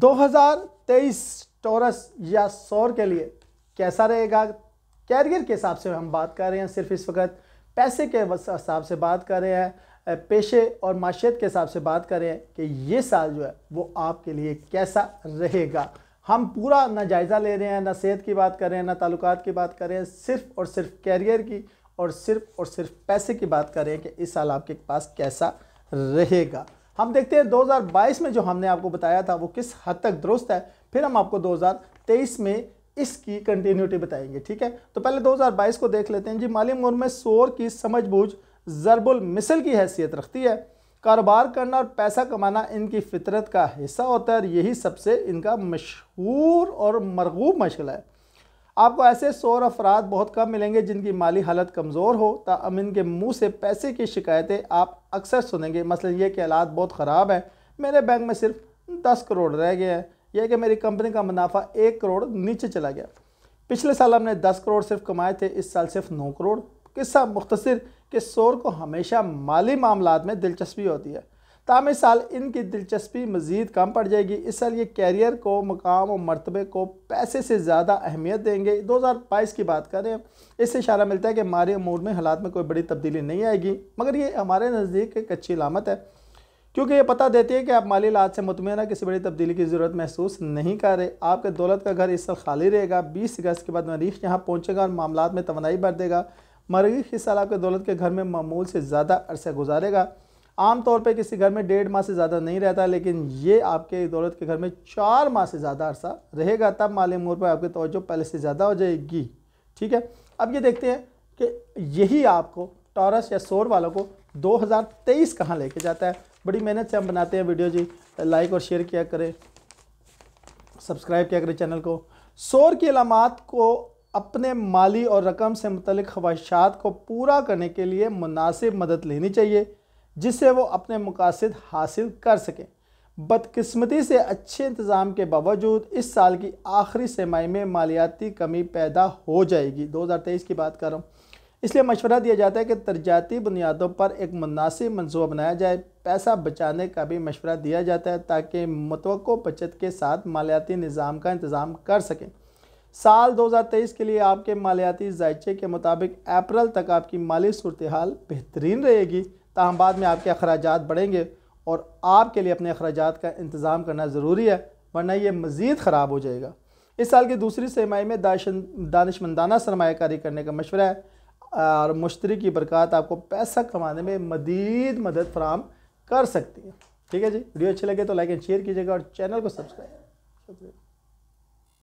2023 taurus या सौर के लिए कैसा रहेगा कैरियर के हिसाब से हम बात कर रहे हैं सिर्फ इस वक्त पैसे के हिसाब से बात कर रहे हैं पेशे और माशियत के हिसाब से बात कर रहे हैं कि ये साल जो है वो आपके लिए कैसा रहेगा हम पूरा ना जायज़ा ले रहे हैं ना सेहत की बात कर रहे हैं ना ताल्लुक की बात कर रहे हैं सिर्फ और सिर्फ कैरियर की और सिर्फ और सिर्फ पैसे की बात कर रहे हैं कि इस साल आपके पास कैसा रहेगा हम देखते हैं 2022 में जो हमने आपको बताया था वो किस हद तक दुरुस्त है फिर हम आपको 2023 में इसकी कंटिन्यूटी बताएंगे ठीक है तो पहले 2022 को देख लेते हैं जी माली मोर में शोर की बूझ जरबुल मिसल की हैसियत रखती है कारोबार करना और पैसा कमाना इनकी फितरत का हिस्सा होता है यही सबसे इनका मशहूर और मरगूब मशगला है आपको ऐसे शोर अफराद बहुत कम मिलेंगे जिनकी माली हालत कमज़ोर हो ताम इनके मुंह से पैसे की शिकायतें आप अक्सर सुनेंगे मसलन ये कि हालात बहुत ख़राब हैं मेरे बैंक में सिर्फ दस करोड़ रह गए हैं यह कि मेरी कंपनी का मुनाफा एक करोड़ नीचे चला गया पिछले साल हमने दस करोड़ सिर्फ कमाए थे इस साल सिर्फ नौ करोड़ किस्सा मुख्तर कि शोर को हमेशा माली मामला में दिलचस्पी होती है ताम साल इनकी दिलचस्पी मज़ीद कम पड़ जाएगी इस साल ये कैरियर को मकाम और मरतबे को पैसे से ज़्यादा अहमियत देंगे दो हज़ार बाईस की बात करें इससे इशारा मिलता है कि हमारे अमूर में हालात में कोई बड़ी तब्दीली नहीं आएगी मगर ये हमारे नज़दीक एक अच्छी लामत है क्योंकि ये पता देती है कि आप माली लाद से मुतमिन किसी बड़ी तब्दीली की ज़रूरत महसूस नहीं कर रहे आपके दौलत का घर इस साल खाली रहेगा बीस अगस्त के बाद मरीख यहाँ पहुँचेगा और मामला में तोनाई भर देगा मरीख इस साल आपके दौलत के घर में मामूल से ज़्यादा अरसा गुजारेगा तौर पे किसी घर में डेढ़ माह से ज़्यादा नहीं रहता लेकिन ये आपके दौलत के घर में चार माह से ज़्यादा अरसा रहेगा तब माले मोर पर आपकी तोज्जो पहले से ज़्यादा हो जाएगी ठीक है अब ये देखते हैं कि यही आपको टॉरस या शोर वालों को 2023 कहाँ लेके जाता है बड़ी मेहनत से हम बनाते हैं वीडियो जी लाइक और शेयर किया करें सब्सक्राइब किया करें चैनल को शोर की अलामत को अपने माली और रकम से मतलब ख्वाहिशात को पूरा करने के लिए मुनासिब मदद लेनी चाहिए जिससे वो अपने मकासद हासिल कर सकें बदकस्मती से अच्छे इंतज़ाम के बावजूद इस साल की आखिरी सेमाई में मालियाती कमी पैदा हो जाएगी 2023 की बात कर रहा हूँ इसलिए मशवरा दिया जाता है कि तरजाती बुनियादों पर एक मुनासिब मनसूबा बनाया जाए पैसा बचाने का भी मशवरा दिया जाता है ताकि मतवक़ बचत के साथ मालियाती निज़ाम का इंतज़ाम कर सकें साल 2023 के लिए आपके मालियाती जायचे के मुताबिक अप्रैल तक आपकी माली सूरत हाल बेहतरीन रहेगी ताहम बाद में आपके अखराज बढ़ेंगे और आपके लिए अपने अखराज का इंतज़ाम करना ज़रूरी है वरना ये मज़ीद ख़राब हो जाएगा इस साल की दूसरी सरमाई में दानशमंदाना सरमाकारी करने का मशवरा है और मुश्तरी की बरकत आपको पैसा कमाने में मदीद मदद फराम कर सकती है ठीक है जी वीडियो अच्छे लगे तो लाइक एंड शेयर कीजिएगा और चैनल को सब्सक्राइब शुक्रिया